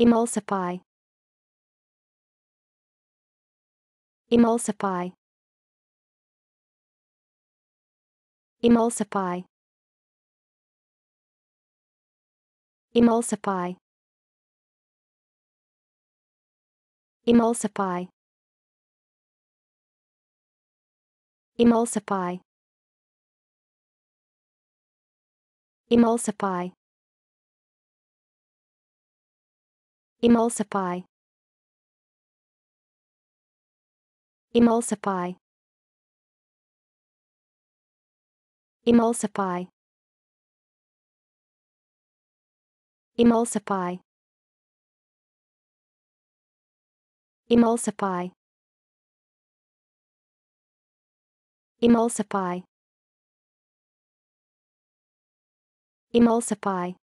emulsify emulsify emulsify emulsify emulsify emulsify emulsify emulsify emulsify emulsify emulsify emulsify emulsify emulsify